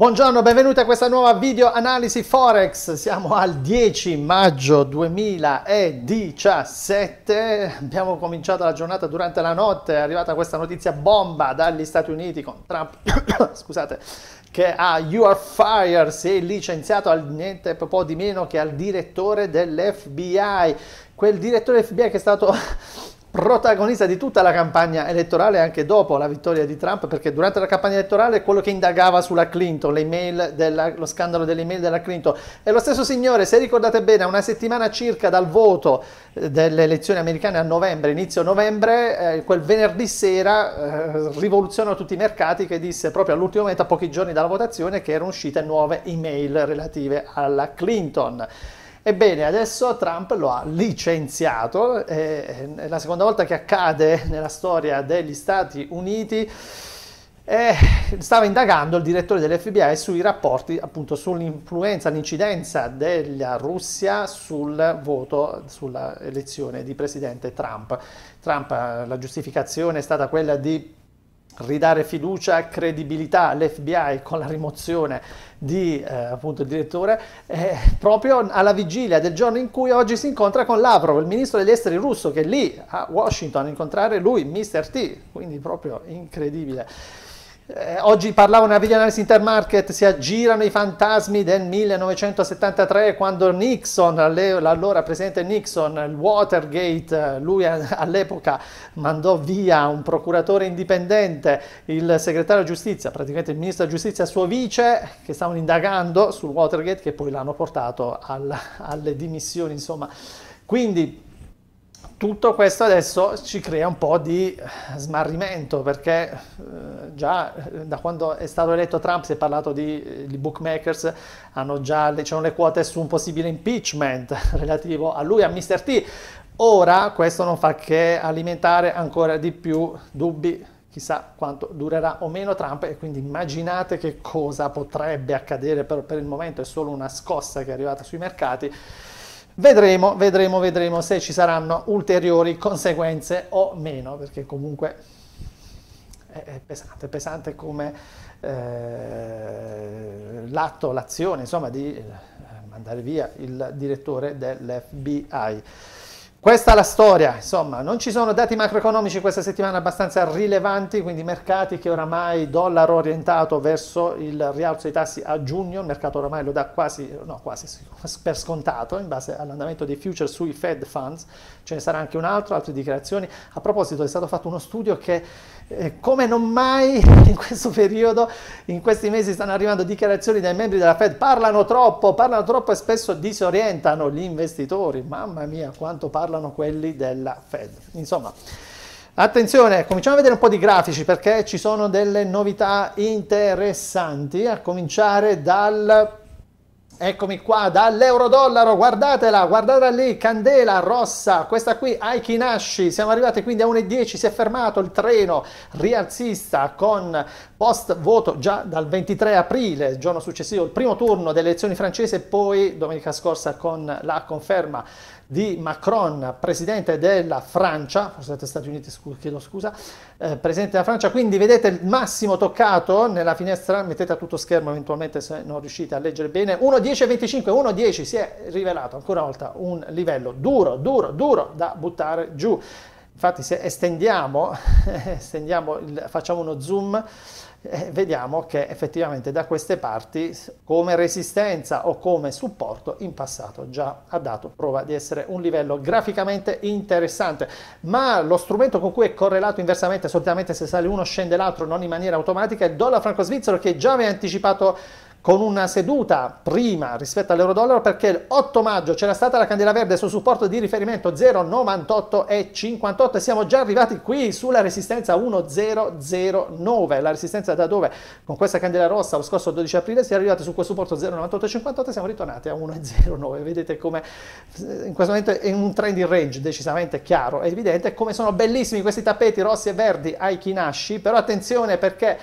Buongiorno, benvenuti a questa nuova video analisi Forex. Siamo al 10 maggio 2017. Abbiamo cominciato la giornata durante la notte, è arrivata questa notizia bomba dagli Stati Uniti con Trump. Scusate, che a You Are Fire si è licenziato al niente po' di meno che al direttore dell'FBI. Quel direttore FBI che è stato protagonista di tutta la campagna elettorale anche dopo la vittoria di Trump, perché durante la campagna elettorale quello che indagava sulla Clinton, della, lo scandalo delle email della Clinton, e lo stesso signore, se ricordate bene, una settimana circa dal voto eh, delle elezioni americane a novembre, inizio novembre, eh, quel venerdì sera eh, rivoluzionò tutti i mercati che disse proprio all'ultimo momento, a pochi giorni dalla votazione, che erano uscite nuove email relative alla Clinton. Ebbene, adesso Trump lo ha licenziato, è la seconda volta che accade nella storia degli Stati Uniti. Eh, stava indagando il direttore dell'FBI sui rapporti, appunto sull'influenza, l'incidenza della Russia sul voto, sulla elezione di presidente Trump. Trump, la giustificazione è stata quella di ridare fiducia e credibilità all'FBI con la rimozione di eh, appunto il direttore eh, proprio alla vigilia del giorno in cui oggi si incontra con Lavrov, il ministro degli esteri russo che è lì a Washington a incontrare lui, Mr. T, quindi proprio incredibile. Eh, oggi parlavo nella video analisi intermarket, si aggirano i fantasmi del 1973 quando Nixon, l'allora presidente Nixon, il Watergate, eh, lui all'epoca mandò via un procuratore indipendente, il segretario della giustizia, praticamente il ministro della giustizia, suo vice, che stavano indagando sul Watergate, che poi l'hanno portato alla, alle dimissioni, insomma. Quindi tutto questo adesso ci crea un po' di eh, smarrimento perché eh, già eh, da quando è stato eletto Trump si è parlato di, di bookmakers, hanno già le, le quote su un possibile impeachment relativo a lui, a Mr. T. Ora questo non fa che alimentare ancora di più dubbi, chissà quanto durerà o meno Trump e quindi immaginate che cosa potrebbe accadere, però per il momento è solo una scossa che è arrivata sui mercati. Vedremo, vedremo, vedremo se ci saranno ulteriori conseguenze o meno, perché comunque è pesante, è pesante come eh, l'atto, l'azione, insomma, di eh, mandare via il direttore dell'FBI. Questa è la storia, insomma, non ci sono dati macroeconomici questa settimana abbastanza rilevanti, quindi mercati che oramai dollaro orientato verso il rialzo dei tassi a giugno, il mercato oramai lo dà quasi, no, quasi per scontato in base all'andamento dei futures sui Fed Funds, ce ne sarà anche un altro, altre dichiarazioni. A proposito è stato fatto uno studio che eh, come non mai in questo periodo, in questi mesi stanno arrivando dichiarazioni dai membri della Fed, parlano troppo, parlano troppo e spesso disorientano gli investitori, mamma mia quanto parlano parlano quelli della Fed. Insomma, Attenzione, cominciamo a vedere un po' di grafici perché ci sono delle novità interessanti, a cominciare dal... Eccomi qua, dall'euro-dollaro, guardatela, guardatela lì, candela rossa, questa qui, Aiki Nashi, siamo arrivati quindi a 1,10, si è fermato il treno rialzista con post voto già dal 23 aprile, il giorno successivo, il primo turno delle elezioni francesi e poi domenica scorsa con la conferma di Macron, presidente della Francia, forse degli Stati Uniti, scu- chiedo scusa, eh, presidente della Francia, quindi vedete il massimo toccato nella finestra, mettete a tutto schermo eventualmente se non riuscite a leggere bene, 1,10,25, 1,10 si è rivelato ancora una volta un livello duro, duro, duro da buttare giù. Infatti se estendiamo, estendiamo il, facciamo uno zoom, eh, vediamo che effettivamente da queste parti come resistenza o come supporto in passato già ha dato prova di essere un livello graficamente interessante ma lo strumento con cui è correlato inversamente solitamente se sale uno scende l'altro non in maniera automatica è il dollaro franco svizzero che già mi ha anticipato con una seduta prima rispetto all'euro-dollaro perché l'8 maggio c'era stata la candela verde sul supporto di riferimento 0,98 e 58 e siamo già arrivati qui sulla resistenza 1,009, la resistenza da dove con questa candela rossa lo scorso 12 aprile si è arrivati su quel supporto 0,98 e 58 e siamo ritornati a 1,09, vedete come eh, in questo momento è un trend in range decisamente chiaro e evidente, come sono bellissimi questi tappeti rossi e verdi ai Kinashi, però attenzione perché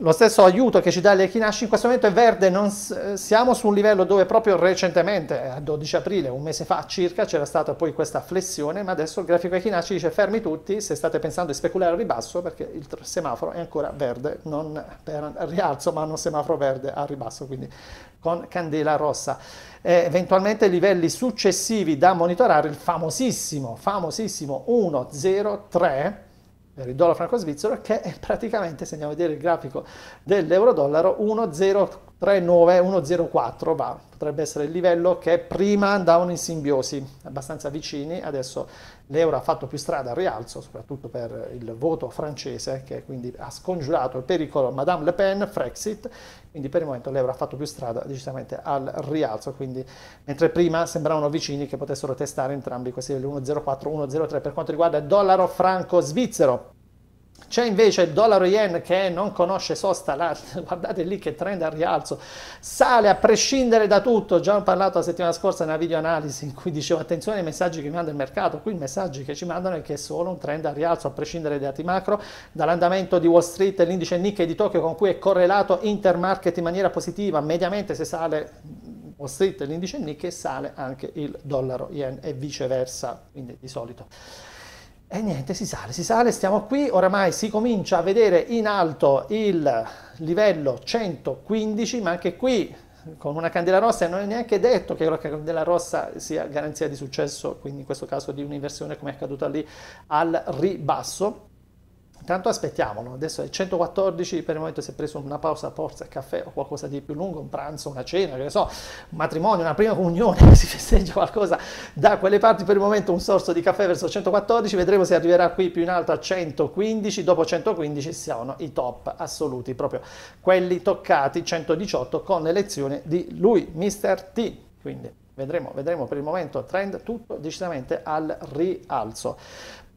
lo stesso aiuto che ci dà l'Echinashi in questo momento è verde, non, siamo su un livello dove proprio recentemente, eh, a 12 aprile, un mese fa circa, c'era stata poi questa flessione, ma adesso il grafico Echinashi dice fermi tutti se state pensando di speculare al ribasso perché il semaforo è ancora verde, non per rialzo ma un semaforo verde al ribasso, quindi con candela rossa. E eventualmente livelli successivi da monitorare, il famosissimo, famosissimo 103 eh, il dollaro franco svizzero che è praticamente, se andiamo a vedere il grafico dell'euro dollaro, 1,0 39104 va, potrebbe essere il livello che prima andavano in simbiosi, abbastanza vicini, adesso l'euro ha fatto più strada al rialzo, soprattutto per il voto francese che quindi ha scongiurato il pericolo Madame Le Pen, Frexit, quindi per il momento l'euro ha fatto più strada decisamente al rialzo, quindi mentre prima sembravano vicini che potessero testare entrambi questi livelli 104-103 per quanto riguarda il dollaro franco svizzero. C'è invece il dollaro yen che non conosce sosta, là, guardate lì che trend al rialzo, sale a prescindere da tutto, già ho parlato la settimana scorsa nella video analisi in cui dicevo attenzione ai messaggi che mi manda il mercato, qui i messaggi che ci mandano è che è solo un trend al rialzo a prescindere dai dati macro, dall'andamento di Wall Street, l'indice Nikkei di Tokyo con cui è correlato intermarket in maniera positiva, mediamente se sale Wall Street, l'indice Nikkei sale anche il dollaro yen e viceversa, quindi di solito. E niente, si sale, si sale, stiamo qui, oramai si comincia a vedere in alto il livello 115, ma anche qui con una candela rossa non è neanche detto che la candela rossa sia garanzia di successo, quindi in questo caso di un'inversione come è accaduta lì al ribasso. Intanto aspettiamolo, adesso è 114, per il momento si è preso una pausa, forza, caffè o qualcosa di più lungo, un pranzo, una cena, che ne so, un matrimonio, una prima comunione, si festeggia qualcosa da quelle parti, per il momento un sorso di caffè verso 114, vedremo se arriverà qui più in alto a 115, dopo 115 sono i top assoluti, proprio quelli toccati 118 con l'elezione di lui, Mr. T. Quindi vedremo, vedremo per il momento trend tutto decisamente al rialzo.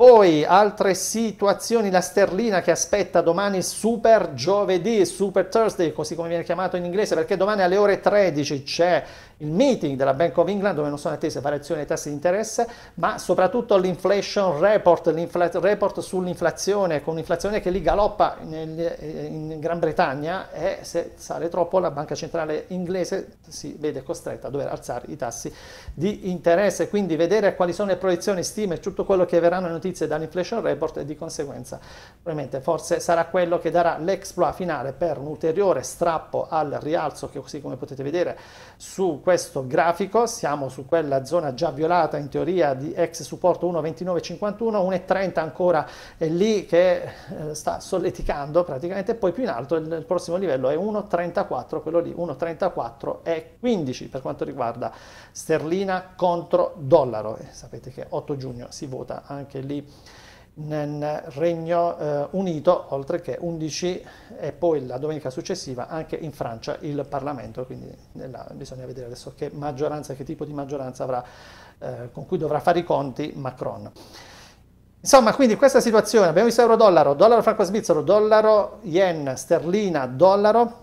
Poi altre situazioni, la sterlina che aspetta domani Super Giovedì, Super Thursday, così come viene chiamato in inglese, perché domani alle ore 13 c'è il meeting della Bank of England dove non sono attese variazioni dei tassi di interesse, ma soprattutto l'inflation report, l'infla- report sull'inflazione, con l'inflazione che lì galoppa nel, eh, in Gran Bretagna e se sale troppo la banca centrale inglese si vede costretta a dover alzare i tassi di interesse. Quindi vedere quali sono le proiezioni, stime, tutto quello che verranno notizie notizie dall'inflation report e di conseguenza probabilmente forse sarà quello che darà l'exploit finale per un ulteriore strappo al rialzo che così come potete vedere su questo grafico siamo su quella zona già violata in teoria di ex supporto 1,2951 1,30 ancora è lì che eh, sta solleticando praticamente poi più in alto il, prossimo livello è 1,34 quello lì 1,34 e 15 per quanto riguarda sterlina contro dollaro eh, sapete che 8 giugno si vota anche lì fratelli nel Regno eh, Unito, oltre che 11 e poi la domenica successiva anche in Francia il Parlamento, quindi nella, bisogna vedere adesso che maggioranza, che tipo di maggioranza avrà, eh, con cui dovrà fare i conti Macron. Insomma, quindi questa situazione, abbiamo visto euro-dollaro, dollaro franco-svizzero, dollaro yen, sterlina, dollaro,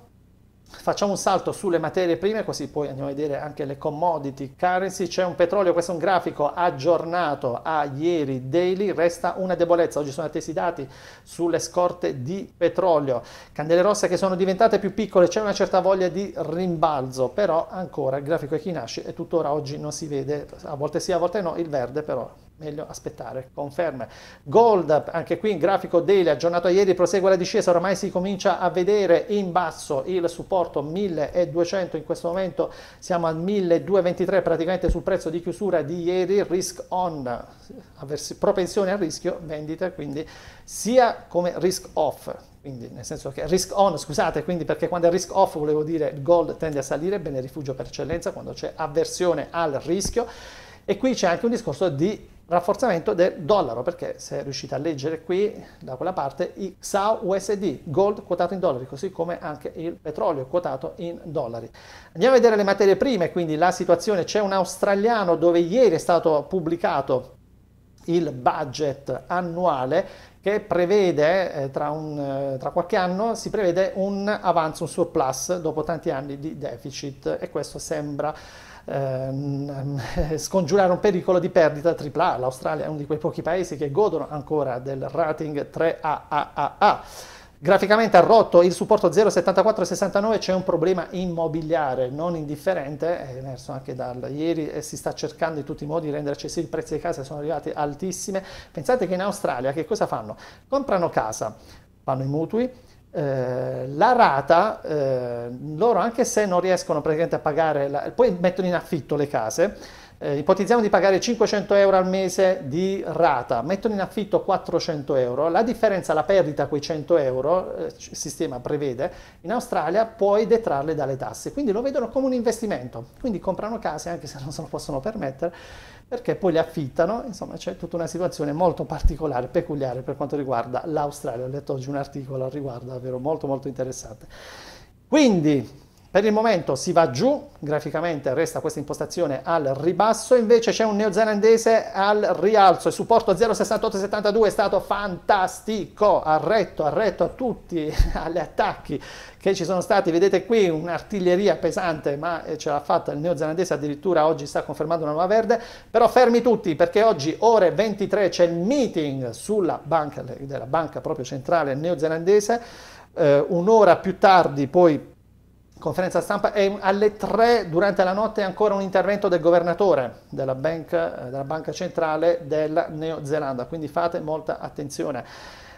Facciamo un salto sulle materie prime, così poi andiamo a vedere anche le commodity currency. C'è un petrolio, questo è un grafico aggiornato a ieri daily, resta una debolezza. Oggi sono attesi i dati sulle scorte di petrolio. Candele rosse che sono diventate più piccole, c'è una certa voglia di rimbalzo, però ancora il grafico è chi nasce e tuttora oggi non si vede, a volte sì, a volte no, il verde però meglio aspettare conferme. Gold, anche qui in grafico daily aggiornato a ieri, prosegue la discesa, ormai si comincia a vedere in basso il supporto 1200, in questo momento siamo al 1223 praticamente sul prezzo di chiusura di ieri, risk on, propensione al rischio, vendita quindi sia come risk off, quindi nel senso che risk on, scusate, quindi perché quando è risk off volevo dire gold tende a salire, bene rifugio per eccellenza quando c'è avversione al rischio e qui c'è anche un discorso di rafforzamento del dollaro perché se riuscite a leggere qui da quella parte i SAU USD gold quotato in dollari così come anche il petrolio quotato in dollari andiamo a vedere le materie prime quindi la situazione c'è un australiano dove ieri è stato pubblicato il budget annuale che prevede eh, tra, un, eh, tra, qualche anno si prevede un avanzo, un surplus dopo tanti anni di deficit e questo sembra eh, scongiurare un pericolo di perdita AAA. L'Australia è uno di quei pochi paesi che godono ancora del rating 3AAA. Graficamente ha rotto il supporto 0,7469, c'è un problema immobiliare non indifferente, è emerso anche da ieri e si sta cercando in tutti i modi di rendere accessibili, i prezzi di casa sono arrivati altissime. Pensate che in Australia che cosa fanno? Comprano casa, fanno i mutui, eh, la rata, eh, loro anche se non riescono praticamente a pagare, la, poi mettono in affitto le case, eh, ipotizziamo di pagare 500 euro al mese di rata, mettono in affitto 400 euro, la differenza, la perdita, quei 100 euro, eh, il sistema prevede, in Australia puoi detrarle dalle tasse, quindi lo vedono come un investimento, quindi comprano case anche se non se lo possono permettere, perché poi le affittano, insomma c'è tutta una situazione molto particolare, peculiare per quanto riguarda l'Australia, ho letto oggi un articolo al riguardo, davvero molto molto interessante. Quindi per il momento si va giù, graficamente resta questa impostazione al ribasso, invece c'è un neozelandese al rialzo, il supporto 0,6872 è stato fantastico, ha retto, ha retto a tutti, gli attacchi che ci sono stati, vedete qui un'artiglieria pesante, ma eh, ce l'ha fatta il neozelandese, addirittura oggi sta confermando una nuova verde, però fermi tutti perché oggi ore 23 c'è il meeting sulla banca, della banca proprio centrale neozelandese, eh, un'ora più tardi poi conferenza stampa e alle 3 durante la notte ancora un intervento del governatore della banca, eh, della banca centrale della Neozelanda, quindi fate molta attenzione.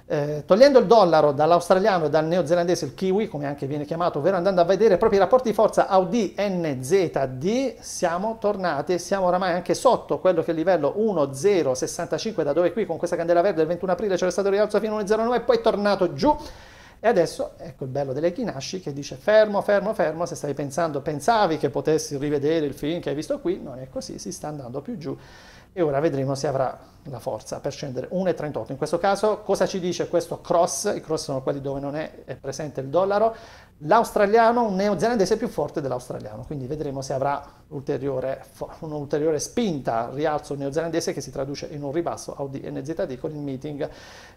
Eh, togliendo il dollaro dall'australiano e dal neozelandese, il kiwi come anche viene chiamato, ovvero andando a vedere proprio i rapporti di forza AUD NZD, siamo tornati, e siamo oramai anche sotto quello che è il livello 1065, da dove qui con questa candela verde il 21 aprile c'era stato rialzo fino a 1,09 e poi è tornato giù e adesso ecco il bello delle Kinashi che dice fermo, fermo, fermo, se stai pensando, pensavi che potessi rivedere il film che hai visto qui, non è così, si sta andando più giù e ora vedremo se avrà la forza per scendere 1,38. In questo caso cosa ci dice questo cross? I cross sono quelli dove non è, è presente il dollaro. L'australiano un neozelandese più forte dell'australiano, quindi vedremo se avrà ulteriore, un'ulteriore spinta al rialzo neozelandese che si traduce in un ribasso Audi e NZD con il meeting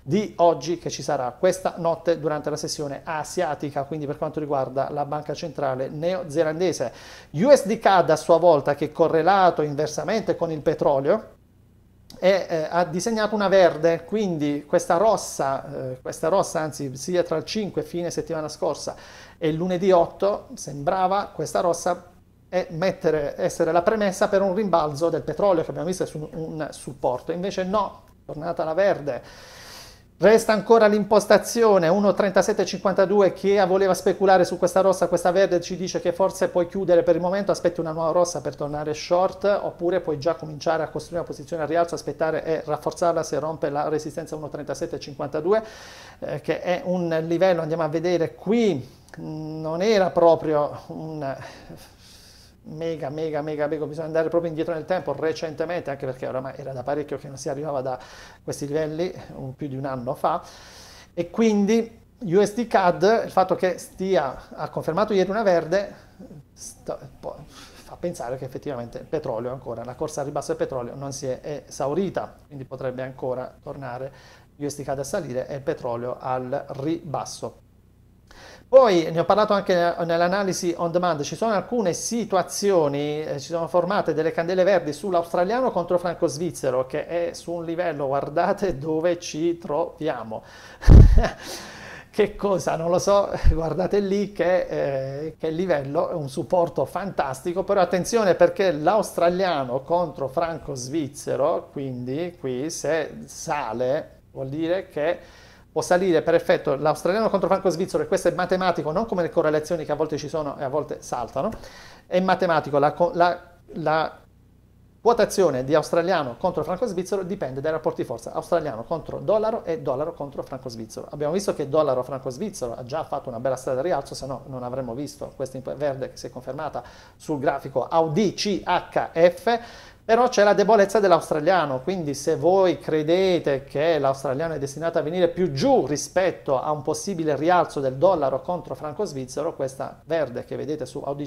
di oggi che ci sarà questa notte durante la sessione asiatica, quindi per quanto riguarda la banca centrale neozelandese. USD CAD a sua volta che è correlato inversamente con il petrolio e eh, ha disegnato una verde, quindi questa rossa, eh, questa rossa anzi sia tra il 5 e fine settimana scorsa e il lunedì 8 sembrava questa rossa mettere, essere la premessa per un rimbalzo del petrolio che abbiamo visto su un supporto, invece no, tornata la verde Resta ancora l'impostazione 1.37.52, Chi voleva speculare su questa rossa, questa verde ci dice che forse puoi chiudere per il momento, aspetti una nuova rossa per tornare short, oppure puoi già cominciare a costruire una posizione a rialzo, aspettare e rafforzarla se rompe la resistenza 1.37.52, eh, che è un livello, andiamo a vedere qui, mm, non era proprio un mega, mega, mega, mega, bisogna andare proprio indietro nel tempo recentemente, anche perché oramai era da parecchio che non si arrivava da questi livelli, un, più di un anno fa, e quindi USD CAD, il fatto che stia, ha confermato ieri una verde, sta, po- fa pensare che effettivamente il petrolio ancora, la corsa al ribasso del petrolio non si è esaurita, quindi potrebbe ancora tornare USD CAD a salire e il petrolio al ribasso. Poi ne ho parlato anche nell'analisi on demand, ci sono alcune situazioni, eh, ci sono formate delle candele verdi sull'australiano contro franco-svizzero, che è su un livello, guardate dove ci troviamo. che cosa, non lo so, guardate lì che, eh, che livello, è un supporto fantastico, però attenzione perché l'australiano contro franco-svizzero, quindi qui se sale vuol dire che può salire per effetto l'australiano contro franco-svizzero, e questo è matematico, non come le correlazioni che a volte ci sono e a volte saltano, è matematico, la, la, la quotazione di australiano contro franco-svizzero dipende dai rapporti di forza australiano contro dollaro e dollaro contro franco-svizzero. Abbiamo visto che dollaro franco-svizzero ha già fatto una bella strada di rialzo, se no non avremmo visto questa in verde che si è confermata sul grafico AUDCHF però c'è la debolezza dell'australiano, quindi se voi credete che l'australiano è destinato a venire più giù rispetto a un possibile rialzo del dollaro contro franco svizzero, questa verde che vedete su Audi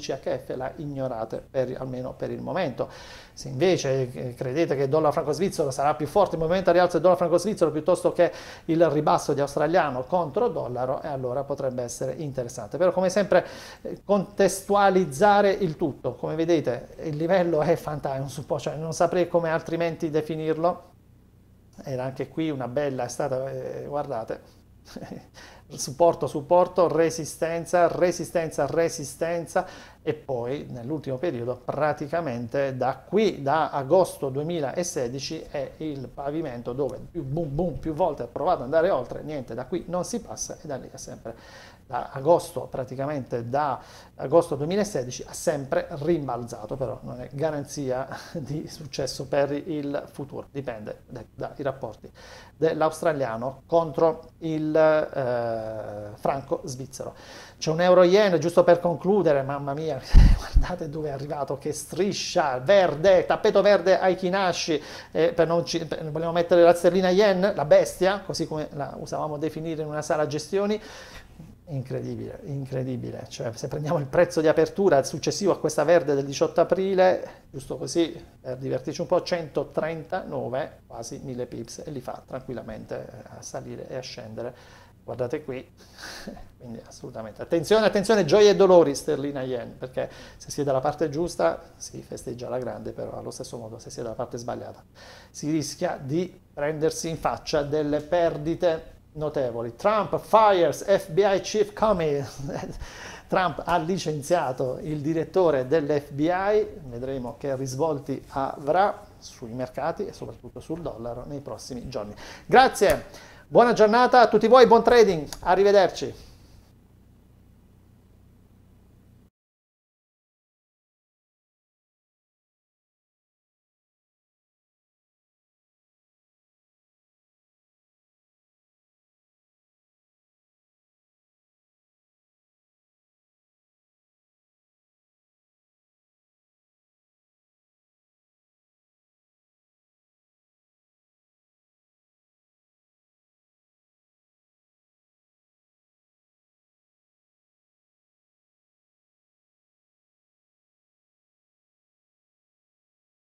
la ignorate per, almeno per il momento. Se invece eh, credete che il dollaro franco svizzero sarà più forte il movimento a rialzo del dollaro franco svizzero piuttosto che il ribasso di australiano contro dollaro, e eh, allora potrebbe essere interessante. Però come sempre eh, contestualizzare il tutto, come vedete il livello è fantastico, è un supporto cioè non saprei come altrimenti definirlo. Era anche qui una bella estate, eh, guardate, supporto, supporto, resistenza, resistenza, resistenza e poi nell'ultimo periodo praticamente da qui, da agosto 2016 è il pavimento dove più, boom, boom, più volte ha provato ad andare oltre, niente, da qui non si passa e da lì è sempre da agosto praticamente da agosto 2016 ha sempre rimbalzato, però non è garanzia di successo per il futuro, dipende dai, rapporti dell'australiano contro il eh, franco svizzero. C'è un euro yen, giusto per concludere, mamma mia, guardate dove è arrivato, che striscia, verde, tappeto verde ai Kinashi, eh, per non ci, per, vogliamo mettere la sterlina yen, la bestia, così come la usavamo definire in una sala gestioni, incredibile, incredibile. Cioè, se prendiamo il prezzo di apertura successivo a questa verde del 18 aprile, giusto così per divertirci un po', 139, quasi 1000 pips e li fa tranquillamente eh, a salire e a scendere. Guardate qui, quindi assolutamente. Attenzione, attenzione, gioie e dolori sterlina yen, perché se si è dalla parte giusta si festeggia la grande, però allo stesso modo se si è dalla parte sbagliata si rischia di prendersi in faccia delle perdite notevoli. Trump fires FBI chief Comey. Trump ha licenziato il direttore dell'FBI, vedremo che risvolti avrà sui mercati e soprattutto sul dollaro nei prossimi giorni. Grazie, buona giornata a tutti voi, buon trading, arrivederci.